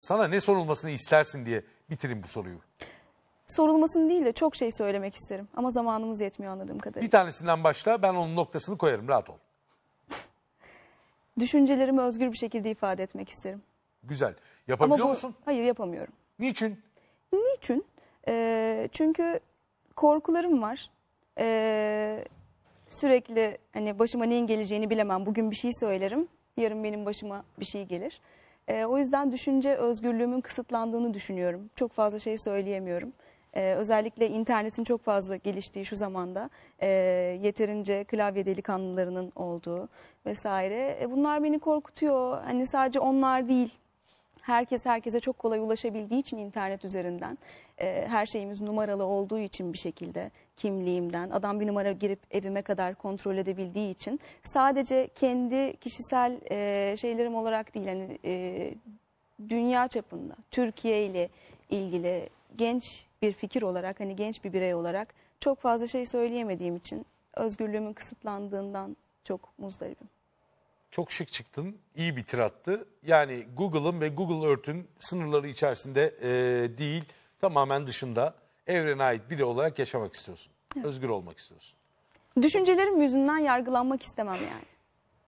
Sana ne sorulmasını istersin diye bitireyim bu soruyu. Sorulmasını değil de çok şey söylemek isterim. Ama zamanımız yetmiyor anladığım kadarıyla. Bir tanesinden başla ben onun noktasını koyarım rahat ol. Düşüncelerimi özgür bir şekilde ifade etmek isterim. Güzel. Yapabiliyor Ama bu, musun? Hayır yapamıyorum. Niçin? Niçin? Ee, çünkü korkularım var. Ee, sürekli hani başıma neyin geleceğini bilemem. Bugün bir şey söylerim. Yarın benim başıma bir şey gelir. E, o yüzden düşünce özgürlüğümün kısıtlandığını düşünüyorum. Çok fazla şey söyleyemiyorum. Ee, özellikle internetin çok fazla geliştiği şu zamanda e, yeterince klavye delikanlılarının olduğu vesaire. E, bunlar beni korkutuyor. Hani sadece onlar değil. Herkes herkese çok kolay ulaşabildiği için internet üzerinden e, her şeyimiz numaralı olduğu için bir şekilde kimliğimden. Adam bir numara girip evime kadar kontrol edebildiği için sadece kendi kişisel e, şeylerim olarak değil yani e, dünya çapında Türkiye ile ilgili genç bir fikir olarak hani genç bir birey olarak çok fazla şey söyleyemediğim için özgürlüğümün kısıtlandığından çok muzdaribim. Çok şık çıktın, iyi bir tirattı. Yani Google'ın ve Google Earth'ün sınırları içerisinde e, değil, tamamen dışında evrene ait biri olarak yaşamak istiyorsun. Evet. Özgür olmak istiyorsun. Düşüncelerim yüzünden yargılanmak istemem yani.